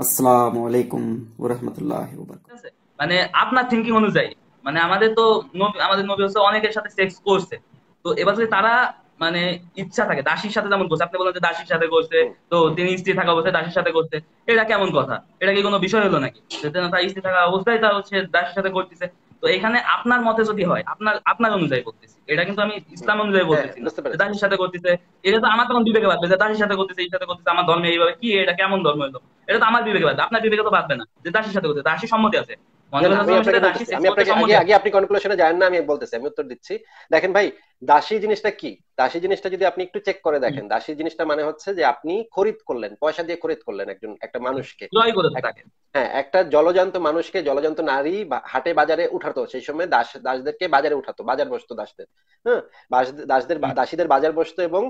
আসসালামু আলাইকুম ওয়া রাহমাতুল্লাহি ওয়া বারাকাতুহু মানে আপনার থিংকিং অনুযায়ী মানে আমাদের তো আমাদের নবী হচ্ছে অনেকের সাথে সেক্স করছে তো এবার যদি তারা মানে ইচ্ছা থাকে দাসীর সাথে যেমন করছে আপনি বলেন যে দাসীর সাথে করছে তো তিনি স্ত্রী থাকা অবস্থায় দাসীর সাথে করছে এটা কেমন কথা এটা কি কোনো বিষয় হলো নাকি তার স্ত্রী থাকা অবস্থায় তার হচ্ছে দাসীর সাথে করতেছে তো এখানে আপনার মতে যদি হয় আপনার আপনার অনুযায়ী বলতেছি এটা কিন্তু আমি ইসলাম অনুযায়ী হ্যাঁ, বলতেছি তাদের সাথে করতেছে এটা তো আমার তখন বিবেকে বাদবে যে তাদের সাথে করতেছে এই সাথে করতেছে আমার ধর্মে এইভাবে কি এটা কেমন ধর্ম হলো এটা তো আমার বিবেকে বাদবে আপনার বিবেকে তো বাদবে না যে দাসের সাথে করতেছে দাসের সম্মতি আছে আমি আপনাকে আগে আগে আপনি কনক্লুশনে যান না আমি বলতেছি আমি উত্তর দিচ্ছি দেখেন ভাই দাসী জিনিসটা কি দাসী জিনিসটা যদি আপনি একটু চেক করে দেখেন দাসী জিনিসটা মানে হচ্ছে যে আপনি খরিদ করলেন পয়সা দিয়ে খরিদ করলেন একজন একটা মানুষকে হ্যাঁ একটা জলজান্ত মানুষকে জলজান্ত নারী হাটে বাজারে উঠাতো সেই সময় দাস দাসদেরকে বাজারে উঠাতো বাজার বসতো দাসদের হ্যাঁ দাসদের দাসীদের বাজার বসতো এবং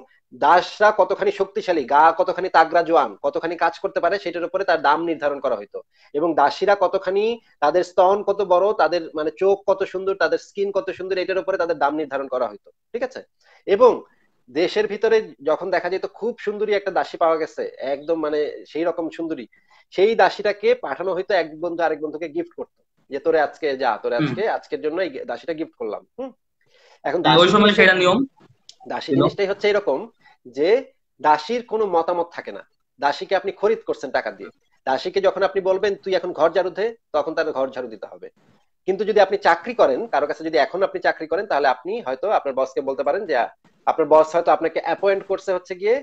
দাসরা কতখানি শক্তিশালী গা কতখানি তাগরা জোয়ান কতখানি কাজ করতে পারে সেটার উপরে তার দাম নির্ধারণ করা হইতো এবং দাসীরা কতখানি তাদের স্তন কত বড় তাদের মানে চোখ কত সুন্দর তাদের স্কিন কত সুন্দর এটার উপরে তাদের দাম নির্ধারণ করা হইতো ঠিক আছে এবং দেশের ভিতরে যখন দেখা যেত খুব সুন্দরী একটা দাসী পাওয়া গেছে একদম মানে সেই রকম সুন্দরী সেই দাসীটাকে পাঠানো হইতো এক বন্ধু আরেক বন্ধুকে গিফট করতো যে তোরে আজকে যা তোরে আজকে আজকের জন্য এই দাসীটা গিফট করলাম হম এখন সেটা নিয়ম দাসী জিনিসটাই হচ্ছে এরকম যে দাসীর কোনো মতামত থাকে না দাসীকে আপনি খরিদ করছেন টাকা দিয়ে দাসীকে যখন আপনি বলবেন তুই এখন ঘর ঝাড়ু দে তখন তার ঘর ঝাড়ু দিতে হবে কিন্তু যদি আপনি চাকরি করেন কারো কাছে যদি এখন আপনি চাকরি করেন তাহলে আপনি হয়তো আপনার বসকে বলতে পারেন যে আপনার বস হয়তো আপনাকে অ্যাপয়েন্ট করছে হচ্ছে গিয়ে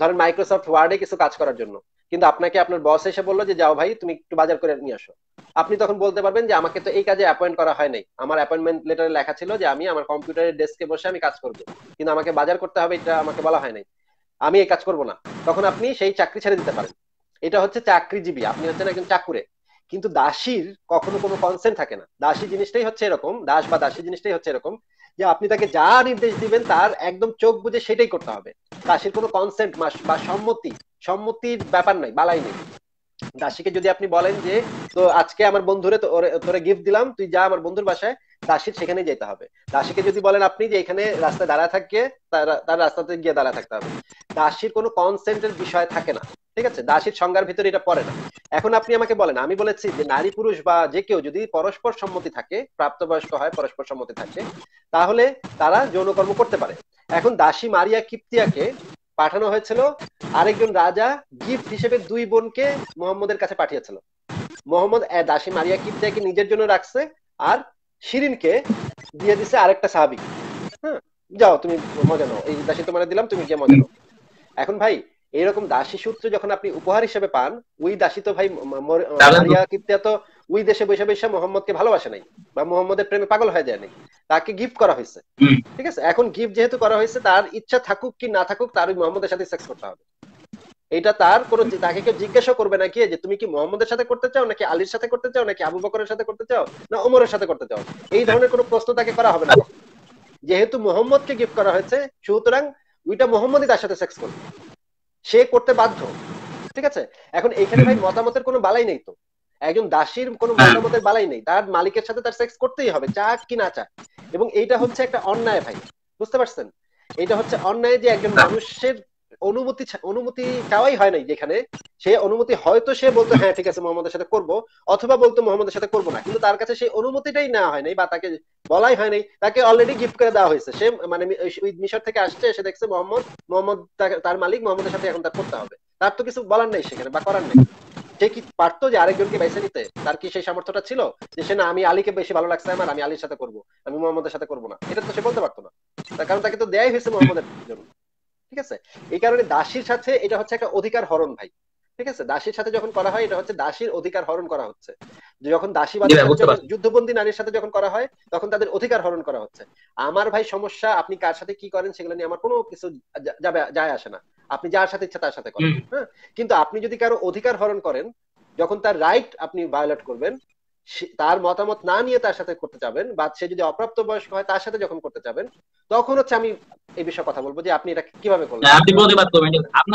ধরেন মাইক্রোসফট ওয়ার্ডে কিছু কাজ করার জন্য কিন্তু আপনাকে আপনার বস এসে বললো যে যাও ভাই তুমি একটু বাজার করে নিয়ে আসো আপনি তখন বলতে পারবেন যে আমাকে তো এই কাজে অ্যাপয়েন্ট করা হয় নাই আমার অ্যাপয়েন্টমেন্ট লেটারে লেখা ছিল যে আমি আমার কম্পিউটারের ডেস্কে বসে আমি কাজ করব কিন্তু আমাকে বাজার করতে হবে এটা আমাকে বলা হয় নাই আমি এই কাজ করব না তখন আপনি সেই চাকরি ছেড়ে দিতে পারেন এটা হচ্ছে চাকরিজীবী আপনি হচ্ছেন একজন চাকুরে কিন্তু দাসীর কখনো কোনো কনসেন্ট থাকে না দাসী জিনিসটাই হচ্ছে এরকম দাস বা দাসী জিনিসটাই হচ্ছে এরকম যে আপনি তাকে যা নির্দেশ দিবেন তার একদম চোখ বুঝে সেটাই করতে হবে দাসীর কোনো কনসেন্ট বা সম্মতি সম্মতির ব্যাপার নাই বালাই নেই দাসীকে যদি আপনি বলেন যে তো আজকে আমার বন্ধুরে তোরে গিফট দিলাম তুই যা আমার বন্ধুর বাসায় দাসীর সেখানে যেতে হবে দাসীকে যদি বলেন আপনি যে এখানে রাস্তায় দাঁড়া থাকে তার রাস্তাতে গিয়ে দাঁড়া থাকতে হবে দাসীর কোনো কনসেন্টের বিষয় থাকে না ঠিক আছে দাসীর সংজ্ঞার ভিতরে এটা পড়ে না এখন আপনি আমাকে বলেন আমি বলেছি যে নারী পুরুষ বা যে কেউ যদি পরস্পর সম্মতি থাকে প্রাপ্তবয়স্ক হয় পরস্পর সম্মতি থাকে তাহলে তারা যৌনকর্ম করতে পারে এখন দাসী মারিয়া কিপ্তিয়াকে পাঠানো হয়েছিল আরেকজন রাজা গিফট হিসেবে দুই বোনকে মোহাম্মদের কাছে পাঠিয়েছিল মোহাম্মদ দাসী মারিয়া কিবতিয়াকে নিজের জন্য রাখছে আর শিরিনকে দিয়ে দিছে আরেকটা সাহাবি হ্যাঁ যাও তুমি মজা নাও এই দাসী তোমার দিলাম তুমি গিয়ে মজা নাও এখন ভাই এইরকম দাসী সূত্র যখন আপনি উপহার হিসেবে পান ওই দাসী তো ভাই মারিয়া কিপ্তিয়া তো ওই দেশে বৈশাখ বৈশা মোহাম্মদকে ভালোবাসে নাই বা মোহাম্মদের প্রেমে পাগল হয়ে যায় নাই তাকে গিফট করা হয়েছে ঠিক আছে এখন গিফট যেহেতু করা হয়েছে তার ইচ্ছা থাকুক কি না থাকুক তার ওই মোহাম্মদের সাথে সেক্স করতে হবে এটা তার কোনো তাকে কেউ জিজ্ঞাসা করবে না কি যে তুমি কি মোহাম্মদের সাথে করতে চাও নাকি আলীর সাথে করতে চাও নাকি আবু বকরের সাথে করতে চাও না ওমরের সাথে করতে চাও এই ধরনের কোনো প্রশ্ন তাকে করা হবে না যেহেতু মোহাম্মদকে গিফট করা হয়েছে সুতরাং ওইটা মোহাম্মদই তার সাথে সেক্স করবে সে করতে বাধ্য ঠিক আছে এখন এইখানে ভাই মতামতের কোনো বালাই নেই তো একজন দাসীর কোনো হ্যাঁ। মতামতের বালাই নেই তার মালিকের সাথে তার সেক্স করতেই হবে চাক কি না চাক এবং এইটা হচ্ছে একটা অন্যায় ভাই বুঝতে পারছেন এটা হচ্ছে অন্যায় যে একজন হ্যাঁ। মানুষের অনুমতি অনুমতি চাওয়াই হয় নাই যেখানে সে অনুমতি হয়তো সে বলতো হ্যাঁ ঠিক আছে মোহাম্মদের সাথে করব অথবা বলতো মোহাম্মদের সাথে করব না কিন্তু তার কাছে সেই অনুমতিটাই নেওয়া হয় নাই বা তাকে বলাই হয় নাই তাকে অলরেডি গিফট করে দেওয়া হয়েছে সে মানে ওই মিশর থেকে আসছে এসে দেখছে মোহাম্মদ মোহাম্মদ তার মালিক মোহাম্মদের সাথে এখন তার করতে হবে তার তো কিছু বলার নেই সেখানে বা করার নেই সে কি পারতো যে আরেকজনকে বেছে নিতে তার কি সেই সামর্থ্যটা ছিল যে সে না আমি আলীকে বেশি ভালো লাগছে আমার আমি আলীর সাথে করব আমি মোহাম্মদের সাথে করব না এটা তো সে বলতে পারতো না তার কারণ তাকে তো দেয়াই হয়েছে মোহাম্মদের জন্য ঠিক আছে এই কারণে দাসীর সাথে এটা হচ্ছে একটা অধিকার হরণ ভাই ঠিক আছে দাসীর সাথে যখন করা হয় এটা হচ্ছে দাসীর অধিকার হরণ করা হচ্ছে যখন দাসীবাদী যুদ্ধবন্দী নারীর সাথে যখন করা হয় তখন তাদের অধিকার হরণ করা হচ্ছে আমার ভাই সমস্যা আপনি কার সাথে কি করেন সেগুলো নিয়ে আমার কোনো কিছু যাবে যায় আসে না আপনি যার সাথে ইচ্ছা তার সাথে করেন হ্যাঁ কিন্তু আপনি যদি কারো অধিকার হরণ করেন যখন তার রাইট আপনি ভায়োলেট করবেন তার মতামত না নিয়ে তার সাথে করতে যাবেন বা সে যদি অপ্রাপ্ত বয়স্ক হয় তার সাথে যখন করতে যাবেন তখন হচ্ছে আমি এই বিষয়ে কথা বলবো যে আপনি এটা কিভাবে করলেন হ্যাঁ, আপনি প্রতিবাদ করবেন